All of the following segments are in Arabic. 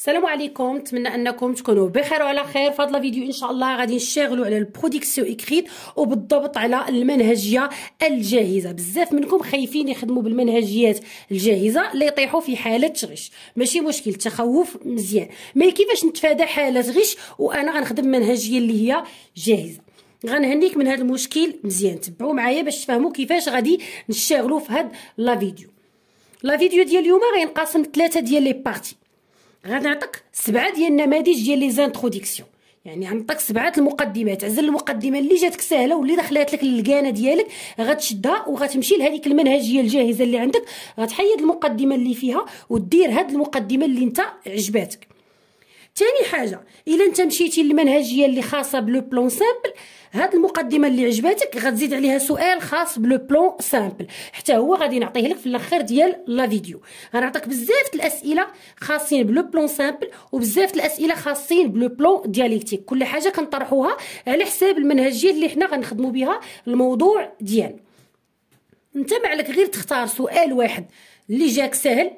السلام عليكم نتمنى انكم تكونوا بخير وعلى خير في هذا الفيديو ان شاء الله غادي نشتغلوا على البروديكسيون اكريت وبالضبط على المنهجيه الجاهزه بزاف منكم خايفين يخدموا بالمنهجيات الجاهزه اللي يطيحوا في حاله غش ماشي مشكل التخوف مزيان مي كيفاش نتفادى حاله غش وانا غنخدم منهجيه اللي هي جاهزه غنهنيك من هذا المشكل مزيان تبعوا معايا باش تفهموا كيفاش غادي نشتغلوا في هذا لا فيديو لا فيديو ديال اليوم غينقسم ثلاثه ديال لي بارتي غنعطيك سبعه ديال النماذج ديال لي زانتروديكسيون يعني غنعطيك سبعه المقدمات عزل المقدمه اللي جاتك سهله واللي دخلات لك للكانه ديالك غتشدها وغتمشي لهذيك المنهجيه الجاهزه اللي عندك غتحيد المقدمه اللي فيها ودير هاد المقدمه اللي انت عجباتك ثاني حاجه الا انت مشيتي للمنهجيه اللي خاصه بلو بلون سامبل هاد المقدمه اللي عجباتك غتزيد عليها سؤال خاص بلو بلون سامبل حتى هو غادي نعطيه لك في الاخر ديال لا فيديو غنعطيك بزاف الاسئله خاصين بلو بلون سامبل وبزاف الاسئله خاصين بلو بلون دياليكتيك كل حاجه كنطرحوها على حساب المنهجيه اللي حنا غنخدموا بها الموضوع ديالنا انت ما عليك غير تختار سؤال واحد اللي جاك سهل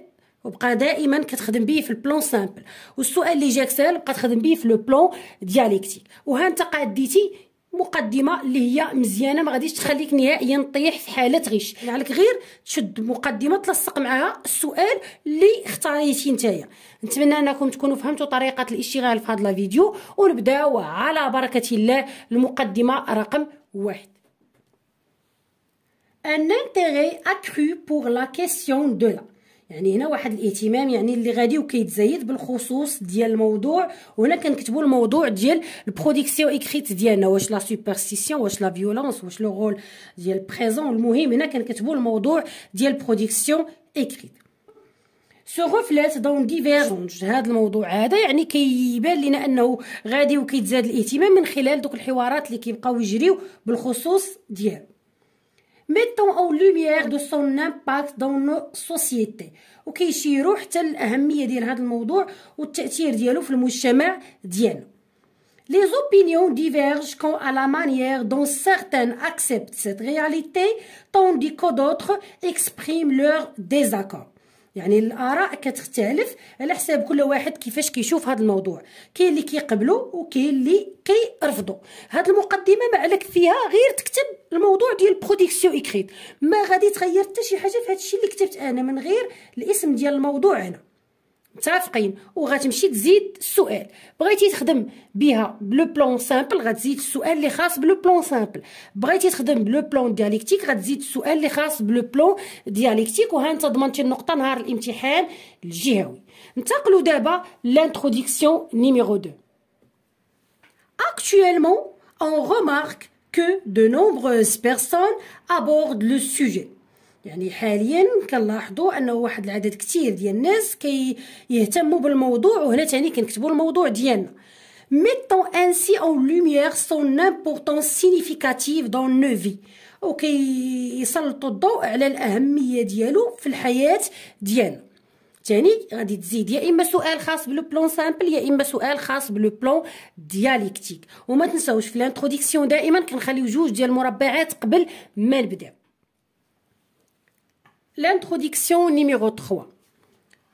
وبقى دائما كتخدم به في البلون سامبل والسؤال اللي جاك سهل بقى تخدم به في لو بلون دياليكتيك وها انت قاديتي مقدمه اللي هي مزيانه ما غاديش تخليك نهائيا طيح في حاله غش يعني عليك غير تشد مقدمه تلصق معها السؤال اللي اختاريتي نتايا نتمنى انكم تكونوا فهمتوا طريقه الاشتغال في هذا الفيديو ونبداو على بركه الله المقدمه رقم واحد Un intérêt accru pour la question de la. يعني هنا واحد الاهتمام يعني اللي غادي وكيتزايد بالخصوص ديال الموضوع وهنا كنكتبوا الموضوع ديال البروديكسيون ايكريت ديالنا واش لا سوبرستيسيون واش لا فيولونس واش لو رول ديال بريزون المهم هنا كنكتبوا الموضوع ديال البروديكسيون ايكريت سو غوفليت دون ديفيرجونج هذا الموضوع هذا يعني كيبان لنا انه غادي وكيتزاد الاهتمام من خلال دوك الحوارات اللي كيبقاو يجريو بالخصوص ديالو Mettons en lumière de son impact dans nos sociétés Les opinions divergent quant à la manière dont certaines acceptent cette réalité, tandis que d'autres expriment leur désaccord. يعني الاراء كتختلف على حساب كل واحد كيفاش كيشوف هذا الموضوع كاين اللي كيقبلوا وكاين اللي كيرفضوا هذه المقدمه ما عليك فيها غير تكتب الموضوع ديال بروديكسيون اكريت ما غادي تغير حتى شي حاجه في هذا الشيء اللي كتبت انا من غير الاسم ديال الموضوع انا متفقين وغتمشي تزيد السؤال بغيتي تخدم بها بلو بلون سامبل غتزيد السؤال اللي خاص بلو بلون سامبل بغيتي تخدم بلو بلون غتزيد السؤال اللي خاص بلو بلون النقطه نهار الامتحان الجهوي ننتقلوا دابا 2 Actuellement, on remarque que de nombreuses personnes abordent le sujet. يعني حاليا كنلاحظوا انه واحد العدد كثير ديال الناس كيهتموا كي بالموضوع وهنا تاني كنكتبوا الموضوع ديالنا ميتون انسي او لوميير سون importance سينيفيكاتيف دون نو في وكيسلطوا الضوء على الاهميه ديالو في الحياه ديالنا ثاني غادي تزيد يا اما سؤال خاص بلو بلون سامبل يا اما سؤال خاص بلو بلون دياليكتيك وما تنساوش في الانتروديكسيون دائما كنخليو جوج ديال المربعات قبل ما نبداو L'introduction numéro 3.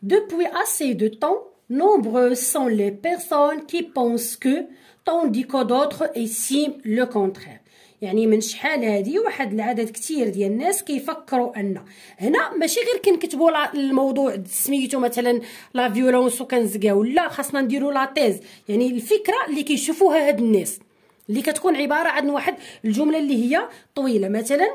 Depuis assez de temps, nombreuses sont les personnes qui pensent que tandis que d'autres estiment le contraire. يعني من شحال هادي واحد العدد كثير ديال الناس كيفكروا ان هنا ماشي غير كنكتبوا الموضوع سميتو مثلا لا فيولونس وكنزكاو لا خاصنا نديروا لا تيز يعني الفكره اللي كيشوفوها هاد الناس اللي كتكون عباره عن واحد الجمله اللي هي طويله مثلا آه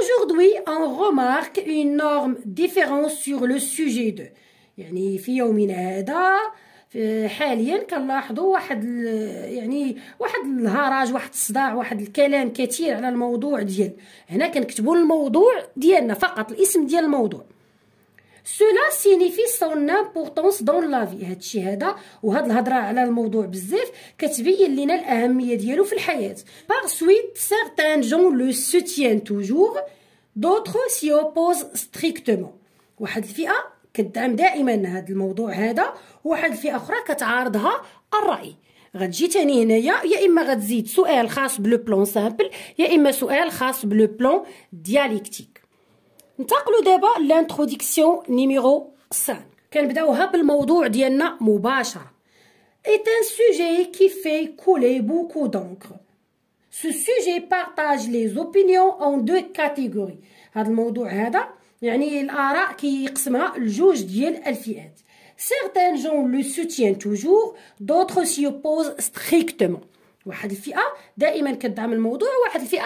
Aujourd'hui, on remarque une norme différente sur le sujet de يعني في يومنا هذا حاليا كنلاحظوا واحد يعني واحد الهرج واحد الصداع واحد الكلام كثير على الموضوع ديال هنا كنكتبوا الموضوع ديالنا فقط الاسم ديال الموضوع سولا سينيفي سون امبورطونس دون لا في هادشي هذا وهاد الهضره على الموضوع بزاف كتبين لينا الاهميه ديالو في الحياه باغ سويت سارتان جون لو سوتيان توجور d'autres سي اوبوز ستريكتومون واحد الفئه كدعم دائما هاد الموضوع هذا وواحد الفئه اخرى كتعارضها الراي غتجي تاني هنايا يا اما غتزيد سؤال خاص بلو بلون سامبل يا اما سؤال خاص بلو بلون دياليكتيك L'introduction دابا لانتروديكسيون numéro 5 est un sujet qui fait couler beaucoup d'encre. Ce sujet partage les opinions en deux catégories. Certains gens le soutiennent toujours, d'autres s'y opposent strictement. واحد الفئه دائما كدعم الموضوع واحد الفئه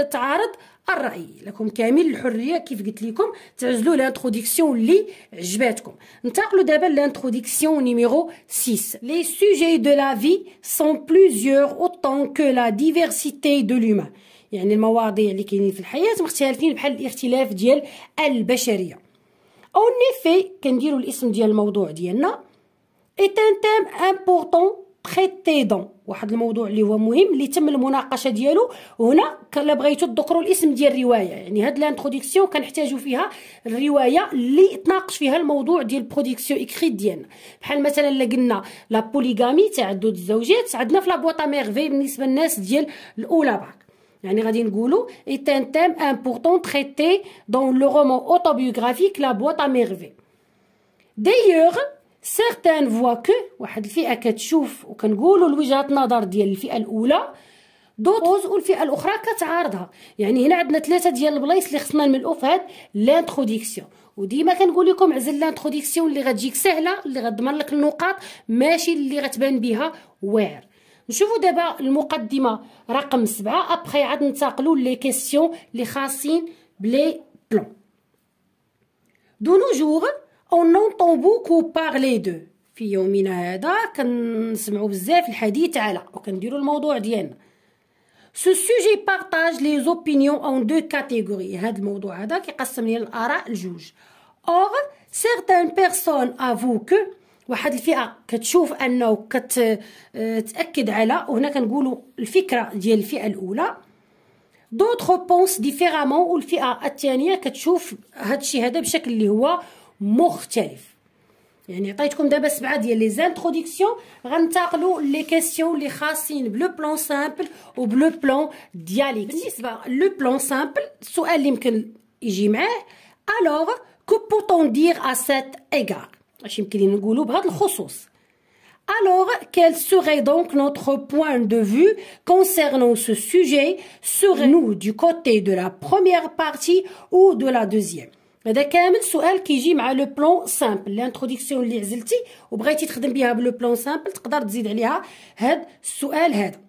كتعارض الراي لكم كامل الحريه كيف قلت لكم تعزلوا لانتروديكسيون اللي عجباتكم ننتقلوا دابا لانتروديكسيون نيميرو 6 لي سوجي دو لا في سون بلوزيور اوتون كو لا ديفيرسيتي دو لومان يعني المواضيع اللي كاينين في الحياه مختلفين بحال الاختلاف ديال البشريه اون في كنديروا الاسم ديال الموضوع ديالنا اي ان تيم امبورطون دون واحد الموضوع اللي هو مهم اللي تم المناقشه ديالو هنا كلا بغيتو تذكروا الاسم ديال الروايه يعني هاد لانتروديكسيون كنحتاجوا فيها الروايه اللي تناقش فيها الموضوع ديال بروديكسيون اكريت ديالنا بحال مثلا الا قلنا لا بوليغامي تعدد الزوجات عندنا في لا بواطا ميرفي بالنسبه للناس ديال الاولى باك يعني غادي نقولوا اي تان تيم امبورطون تريتي دون لو رومون اوتوبيوغرافيك لا بواطا ميرفي دايوغ سيغتان فوا كو واحد الفئه كتشوف وكنقولوا لوجهه نظر ديال الفئه الاولى دوتوز والفئه الاخرى كتعارضها يعني هنا عندنا ثلاثه ديال البلايص اللي خصنا نملؤوا في هاد لانتروديكسيون وديما كنقول لكم عزل لانتروديكسيون اللي غتجيك سهله اللي غتضمن لك النقاط ماشي اللي غتبان بها واعر نشوفوا دابا المقدمه رقم سبعة ابخي عاد ننتقلوا لي كيسيون اللي خاصين بلي بلون دونو جوغ او نونطون بوكو بارلي دو في يومنا هذا كنسمعوا بزاف الحديث على وكنديروا الموضوع ديالنا سو سوجي بارطاج لي زوبينيون اون دو كاتيجوري هاد الموضوع هذا كيقسم لي الاراء لجوج اور سيغتان بيرسون افو كو واحد الفئه كتشوف انه كتاكد آه، على وهنا كنقولوا الفكره ديال الفئه الاولى دوطخ بونس ديفيرامون والفئه الثانيه كتشوف هادشي هذا بشكل اللي هو مختلف يعني عطيتكم دابا سبعه ديال لي زانتروديكسيون غنتقلوا لي كيسيون خاصين بلو بلون سامبل وبلو بلون دياليك بالنسبه لو بلون سامبل السؤال Alors, quel serait donc notre point de vue concernant ce sujet sur nous du côté de la première partie ou de la deuxième هذا كامل سؤال كيجي مع لو بلون سامبل لانتروديكسيون اللي عزلتي وبغيتي تخدم بها بلو بلون سامبل تقدر تزيد عليها هاد السؤال هذا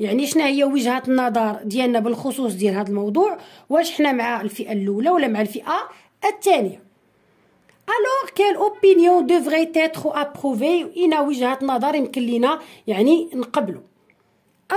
يعني شنو هي وجهه النظر ديالنا بالخصوص ديال هذا الموضوع واش حنا مع الفئه الاولى ولا مع الفئه الثانيه الوغ كال اوبينيون دوفري تيتر ابروفي الى وجهه نظر يمكن لينا يعني نقبلو او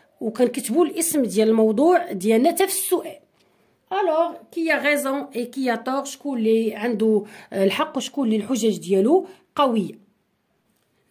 وكنكتبوا الاسم ديال الموضوع ديالنا حتى في السؤال الوغ كي غيزون اي كي تور شكون اللي عنده الحق وشكون اللي الحجج ديالو قويه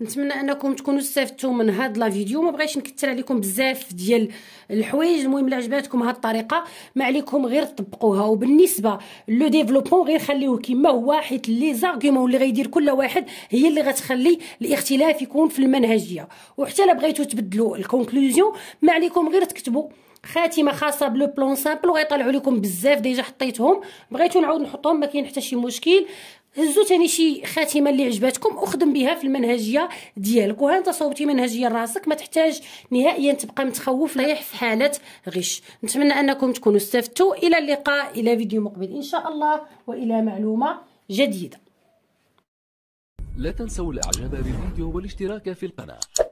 نتمنى انكم تكونوا استفدتوا من هاد لا فيديو ما بغيتش نكثر عليكم بزاف ديال الحوايج المهم الا عجباتكم هاد الطريقه ما عليكم غير طبقوها وبالنسبه لو ديفلوبمون غير خليوه كيما هو حيت لي زارغومون اللي غيدير كل واحد هي اللي غتخلي الاختلاف يكون في المنهجيه وحتى الا بغيتوا تبدلوا الكونكلوزيون ما عليكم غير تكتبوا خاتمه خاصه بلو بلون سامبل وغيطلعوا لكم بزاف ديجا حطيتهم بغيتو نعاود نحطهم ما كاين حتى شي مشكل هزو تاني شي خاتمه اللي عجبتكم وخدم بها في المنهجيه ديالك وهانت صوبتي منهجيه لراسك ما تحتاج نهائيا تبقى متخوف ريح في حاله غش نتمنى انكم تكونوا استفدتوا الى اللقاء الى فيديو مقبل ان شاء الله والى معلومه جديده لا تنسوا الاعجاب بالفيديو والاشتراك في القناه